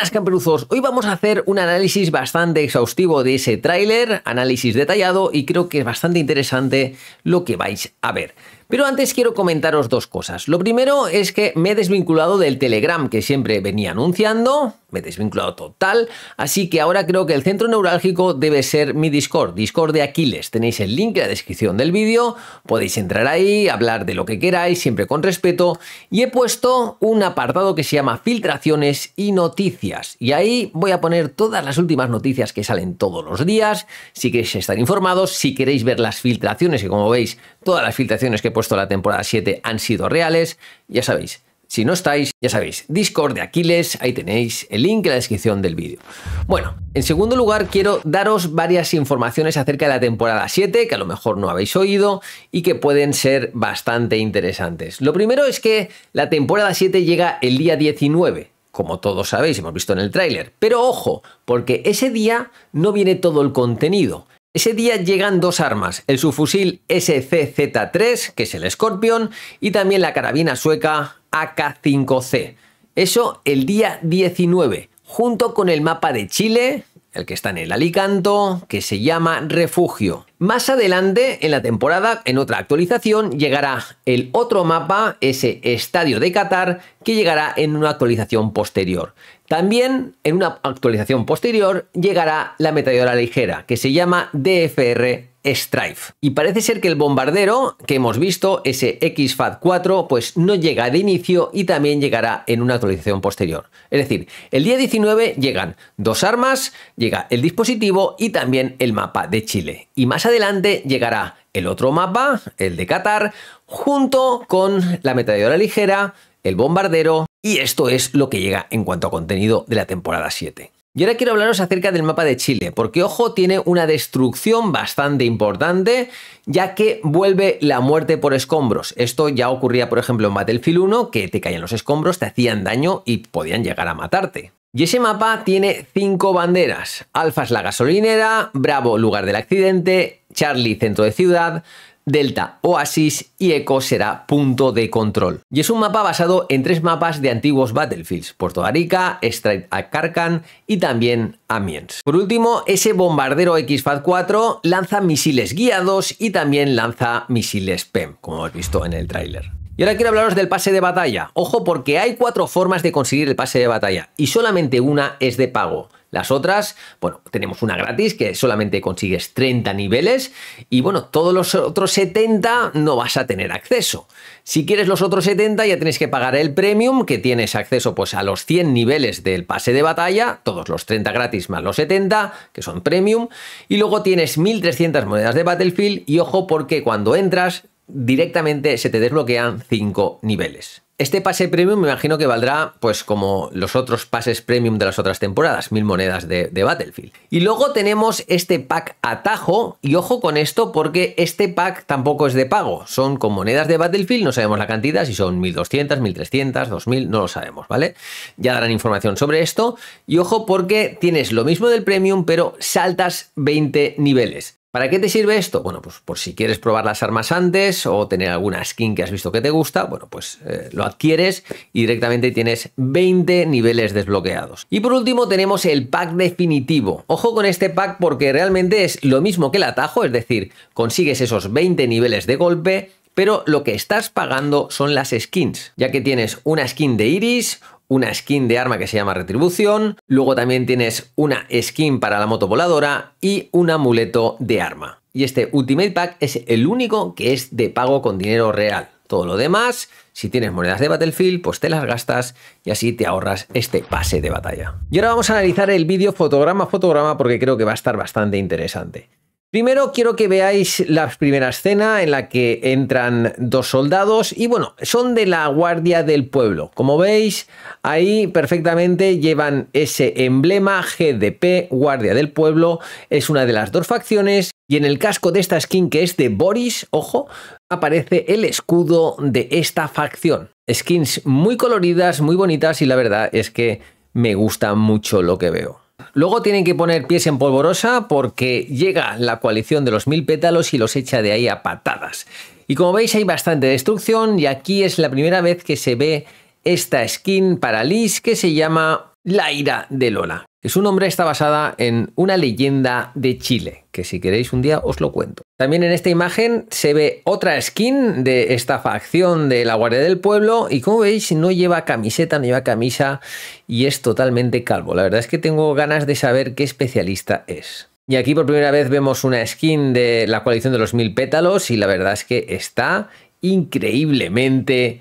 ¡Hola camperuzos, hoy vamos a hacer un análisis bastante exhaustivo de ese tráiler, análisis detallado y creo que es bastante interesante lo que vais a ver. Pero antes quiero comentaros dos cosas. Lo primero es que me he desvinculado del Telegram que siempre venía anunciando, me he desvinculado total, así que ahora creo que el centro neurálgico debe ser mi Discord, Discord de Aquiles. Tenéis el link en la descripción del vídeo, podéis entrar ahí, hablar de lo que queráis, siempre con respeto, y he puesto un apartado que se llama filtraciones y noticias, y ahí voy a poner todas las últimas noticias que salen todos los días, si queréis estar informados, si queréis ver las filtraciones, y como veis, todas las filtraciones que he la temporada 7 han sido reales. Ya sabéis, si no estáis, ya sabéis, Discord de Aquiles, ahí tenéis el link en la descripción del vídeo. Bueno, en segundo lugar quiero daros varias informaciones acerca de la temporada 7 que a lo mejor no habéis oído y que pueden ser bastante interesantes. Lo primero es que la temporada 7 llega el día 19, como todos sabéis, hemos visto en el tráiler. Pero ojo, porque ese día no viene todo el contenido. Ese día llegan dos armas, el subfusil SCZ-3, que es el Scorpion, y también la carabina sueca AK-5C. Eso el día 19, junto con el mapa de Chile, el que está en el Alicanto, que se llama Refugio. Más adelante en la temporada, en otra actualización, llegará el otro mapa, ese Estadio de Qatar, que llegará en una actualización posterior. También, en una actualización posterior, llegará la metalladora ligera, que se llama DFR Strife. Y parece ser que el bombardero que hemos visto, ese XFAT 4, pues no llega de inicio y también llegará en una actualización posterior. Es decir, el día 19 llegan dos armas, llega el dispositivo y también el mapa de Chile. Y más adelante llegará el otro mapa, el de Qatar, junto con la metalladora ligera, el bombardero y esto es lo que llega en cuanto a contenido de la temporada 7. Y ahora quiero hablaros acerca del mapa de Chile, porque ojo, tiene una destrucción bastante importante, ya que vuelve la muerte por escombros. Esto ya ocurría, por ejemplo, en Battlefield 1, que te caían los escombros, te hacían daño y podían llegar a matarte. Y ese mapa tiene cinco banderas. Alfa es la gasolinera, Bravo lugar del accidente, Charlie centro de ciudad, Delta, Oasis y Echo será punto de control. Y es un mapa basado en tres mapas de antiguos battlefields, Puerto Arica, Strike a Carcan y también Amiens. Por último, ese bombardero XFAD 4 lanza misiles guiados y también lanza misiles PEM, como hemos visto en el tráiler. Y ahora quiero hablaros del pase de batalla. Ojo porque hay cuatro formas de conseguir el pase de batalla y solamente una es de pago. Las otras, bueno, tenemos una gratis que solamente consigues 30 niveles y bueno, todos los otros 70 no vas a tener acceso. Si quieres los otros 70 ya tienes que pagar el premium que tienes acceso pues a los 100 niveles del pase de batalla, todos los 30 gratis más los 70 que son premium y luego tienes 1300 monedas de Battlefield y ojo porque cuando entras directamente se te desbloquean 5 niveles. Este pase premium me imagino que valdrá, pues como los otros pases premium de las otras temporadas, mil monedas de, Battlefield. Y luego tenemos este pack atajo, y ojo con esto porque este pack tampoco es de pago, son con monedas de Battlefield, no sabemos la cantidad, si son 1200, 1300, 2000, no lo sabemos, ¿vale? Ya darán información sobre esto, y ojo porque tienes lo mismo del premium, pero saltas 20 niveles. ¿Para qué te sirve esto? Bueno, pues por si quieres probar las armas antes o tener alguna skin que has visto que te gusta, bueno, pues eh, lo adquieres y directamente tienes 20 niveles desbloqueados. Y por último tenemos el pack definitivo. Ojo con este pack porque realmente es lo mismo que el atajo, es decir, consigues esos 20 niveles de golpe, pero lo que estás pagando son las skins, ya que tienes una skin de Iris, una skin de arma que se llama Retribución, luego también tienes una skin para la moto voladora y un amuleto de arma. Y este Ultimate Pack es el único que es de pago con dinero real. Todo lo demás, si tienes monedas de Battlefield, pues te las gastas y así te ahorras este pase de batalla. Y ahora vamos a analizar el vídeo fotograma a fotograma porque creo que va a estar bastante interesante. Primero quiero que veáis la primera escena en la que entran dos soldados y bueno, son de la guardia del pueblo. Como veis, ahí perfectamente llevan ese emblema GDP, guardia del pueblo, es una de las dos facciones y en el casco de esta skin que es de Boris, ojo, aparece el escudo de esta facción. Skins muy coloridas, muy bonitas y la verdad es que me gusta mucho lo que veo. Luego tienen que poner pies en polvorosa porque llega la coalición de los mil pétalos y los echa de ahí a patadas. Y como veis hay bastante destrucción y aquí es la primera vez que se ve esta skin para Liz que se llama La ira de Lola su nombre está basada en una leyenda de Chile, que si queréis un día os lo cuento. También en esta imagen se ve otra skin de esta facción de la Guardia del Pueblo y como veis no lleva camiseta, no lleva camisa y es totalmente calvo. La verdad es que tengo ganas de saber qué especialista es. Y aquí por primera vez vemos una skin de la coalición de los mil pétalos y la verdad es que está increíblemente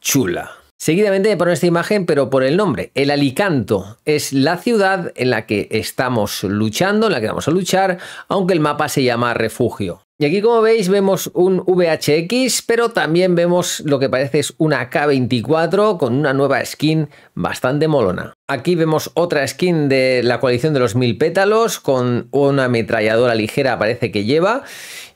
chula. Seguidamente me pone esta imagen, pero por el nombre. El Alicanto es la ciudad en la que estamos luchando, en la que vamos a luchar, aunque el mapa se llama Refugio. Y aquí como veis vemos un VHX, pero también vemos lo que parece es una K24 con una nueva skin bastante molona. Aquí vemos otra skin de la coalición de los mil pétalos con una ametralladora ligera parece que lleva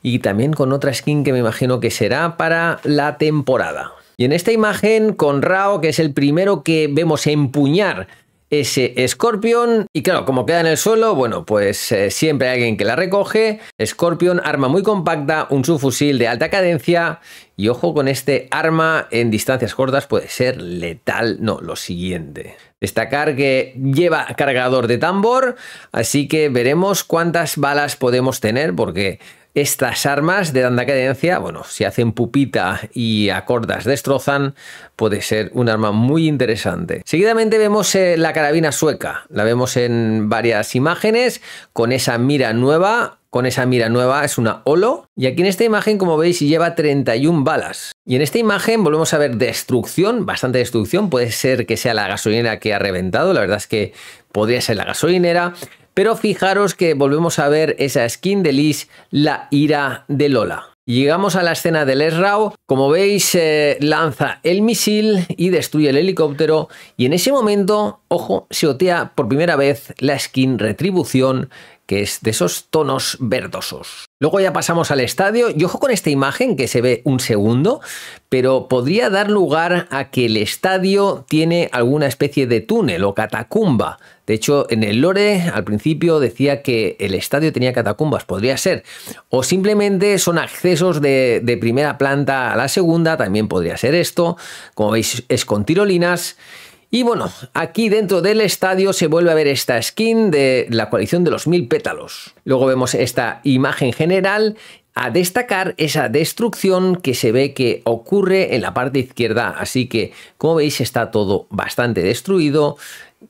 y también con otra skin que me imagino que será para la temporada. Y en esta imagen con Rao, que es el primero que vemos empuñar ese Scorpion. Y claro, como queda en el suelo, bueno, pues eh, siempre hay alguien que la recoge. Scorpion, arma muy compacta, un subfusil de alta cadencia. Y ojo con este arma en distancias cortas, puede ser letal. No, lo siguiente. Destacar que lleva cargador de tambor, así que veremos cuántas balas podemos tener, porque estas armas de danda cadencia, bueno, si hacen pupita y a destrozan, puede ser un arma muy interesante. Seguidamente vemos eh, la carabina sueca, la vemos en varias imágenes con esa mira nueva, con esa mira nueva es una Olo. Y aquí en esta imagen, como veis, lleva 31 balas. Y en esta imagen volvemos a ver destrucción, bastante destrucción. Puede ser que sea la gasolinera que ha reventado, la verdad es que podría ser la gasolinera. Pero fijaros que volvemos a ver esa skin de Liz, la ira de Lola. Llegamos a la escena del Esrao, como veis eh, lanza el misil y destruye el helicóptero y en ese momento, ojo, se otea por primera vez la skin Retribución, que es de esos tonos verdosos. Luego ya pasamos al estadio y ojo con esta imagen que se ve un segundo, pero podría dar lugar a que el estadio tiene alguna especie de túnel o catacumba. De hecho, en el lore al principio decía que el estadio tenía catacumbas, podría ser. O simplemente son accesos de, de primera planta a la segunda, también podría ser esto. Como veis, es con tirolinas y bueno, aquí dentro del estadio se vuelve a ver esta skin de la coalición de los mil pétalos. Luego vemos esta imagen general a destacar esa destrucción que se ve que ocurre en la parte izquierda, así que como veis está todo bastante destruido,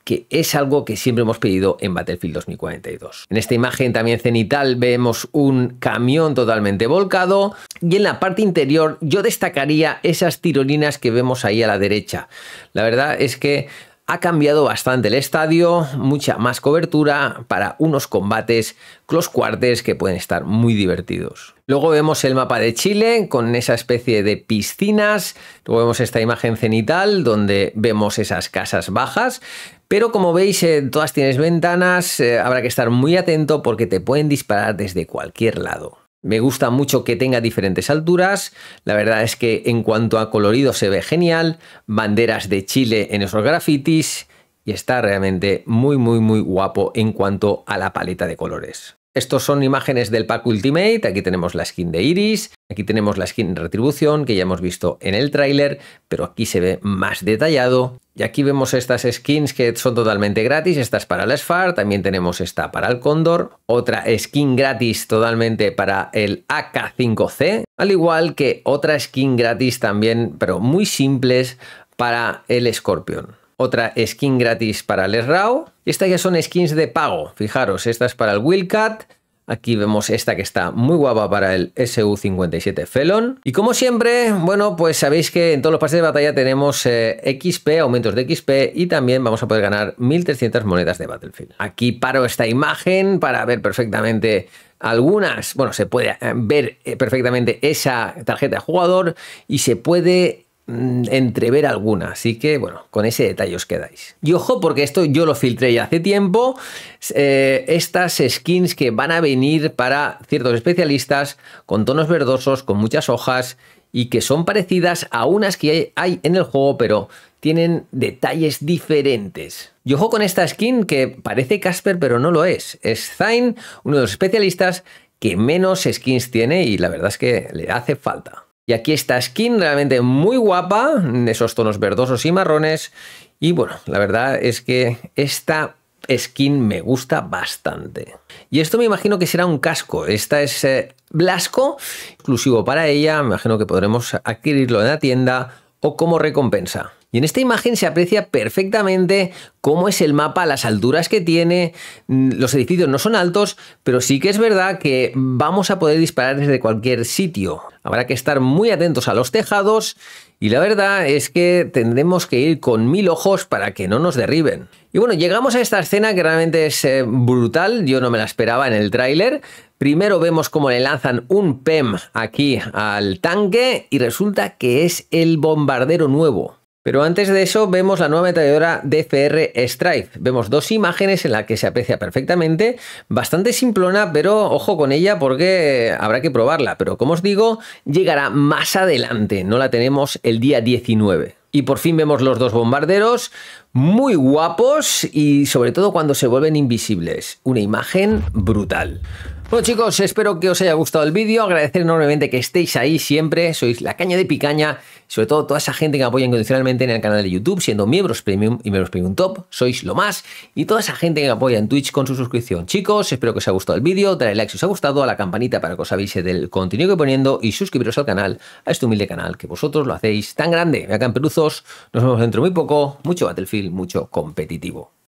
que es algo que siempre hemos pedido en Battlefield 2042. En esta imagen también cenital vemos un camión totalmente volcado y en la parte interior yo destacaría esas tirolinas que vemos ahí a la derecha. La verdad es que ha cambiado bastante el estadio, mucha más cobertura para unos combates close quarters que pueden estar muy divertidos. Luego vemos el mapa de Chile con esa especie de piscinas, luego vemos esta imagen cenital donde vemos esas casas bajas, pero como veis, eh, todas tienes ventanas, eh, habrá que estar muy atento porque te pueden disparar desde cualquier lado. Me gusta mucho que tenga diferentes alturas, la verdad es que en cuanto a colorido se ve genial, banderas de Chile en esos grafitis y está realmente muy muy muy guapo en cuanto a la paleta de colores. Estos son imágenes del pack Ultimate, aquí tenemos la skin de Iris, aquí tenemos la skin Retribución que ya hemos visto en el tráiler, pero aquí se ve más detallado y aquí vemos estas skins que son totalmente gratis. Esta es para el Sfar, también tenemos esta para el Cóndor. Otra skin gratis totalmente para el AK5C. Al igual que otra skin gratis también, pero muy simples, para el Scorpion. Otra skin gratis para el Rao. Estas ya son skins de pago. Fijaros, esta es para el Wildcat. Aquí vemos esta que está muy guapa para el SU-57 Felon. Y como siempre, bueno, pues sabéis que en todos los pases de batalla tenemos eh, XP, aumentos de XP y también vamos a poder ganar 1300 monedas de Battlefield. Aquí paro esta imagen para ver perfectamente algunas, bueno, se puede eh, ver eh, perfectamente esa tarjeta de jugador y se puede Mm, entrever alguna, así que bueno, con ese detalle os quedáis. Y ojo, porque esto yo lo filtré ya hace tiempo, eh, estas skins que van a venir para ciertos especialistas con tonos verdosos, con muchas hojas y que son parecidas a unas que hay en el juego, pero tienen detalles diferentes. Y ojo con esta skin que parece Casper, pero no lo es. Es Zain, uno de los especialistas que menos skins tiene y la verdad es que le hace falta. Y aquí está skin realmente muy guapa, esos tonos verdosos y marrones. Y bueno, la verdad es que esta skin me gusta bastante. Y esto me imagino que será un casco. Esta es eh, Blasco, exclusivo para ella. Me imagino que podremos adquirirlo en la tienda o como recompensa. Y en esta imagen se aprecia perfectamente cómo es el mapa, las alturas que tiene, mm, los edificios no son altos, pero sí que es verdad que vamos a poder disparar desde cualquier sitio. Habrá que estar muy atentos a los tejados y la verdad es que tendremos que ir con mil ojos para que no nos derriben. Y bueno, llegamos a esta escena que realmente es eh, brutal, yo no me la esperaba en el tráiler. Primero vemos cómo le lanzan un PEM aquí al tanque y resulta que es el bombardero nuevo. Pero antes de eso vemos la nueva metalladora DFR Strife. Vemos dos imágenes en las que se aprecia perfectamente, bastante simplona, pero ojo con ella porque habrá que probarla. Pero como os digo, llegará más adelante, no la tenemos el día 19. Y por fin vemos los dos bombarderos, muy guapos y sobre todo cuando se vuelven invisibles. Una imagen brutal. Bueno chicos, espero que os haya gustado el vídeo, agradecer enormemente que estéis ahí siempre, sois la caña de picaña, sobre todo toda esa gente que me apoya incondicionalmente en el canal de YouTube, siendo miembros premium y miembros premium top, sois lo más, y toda esa gente que me apoya en Twitch con su suscripción. Chicos, espero que os haya gustado el vídeo, dale like si os ha gustado, a la campanita para que os avise del contenido que poniendo y suscribiros al canal, a este humilde canal, que vosotros lo hacéis tan grande. Acá en Peruzos, nos vemos dentro muy poco, mucho Battlefield, mucho competitivo.